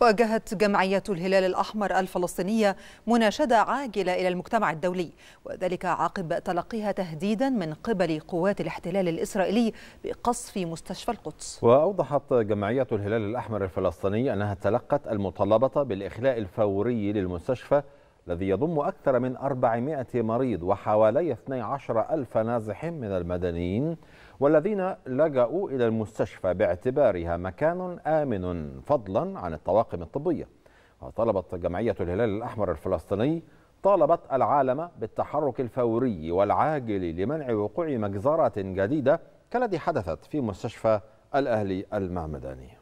واجهت جمعية الهلال الأحمر الفلسطينية مناشدة عاجلة إلى المجتمع الدولي وذلك عقب تلقيها تهديدا من قبل قوات الاحتلال الإسرائيلي بقصف مستشفى القدس وأوضحت جمعية الهلال الأحمر الفلسطيني أنها تلقت المطالبة بالإخلاء الفوري للمستشفى الذي يضم أكثر من 400 مريض وحوالي 12 ألف نازح من المدنيين والذين لجأوا إلى المستشفى باعتبارها مكان آمن فضلا عن الطواقم الطبية وطلبت جمعية الهلال الأحمر الفلسطيني طالبت العالم بالتحرك الفوري والعاجل لمنع وقوع مجزرة جديدة كالتي حدثت في مستشفى الأهلي المعمداني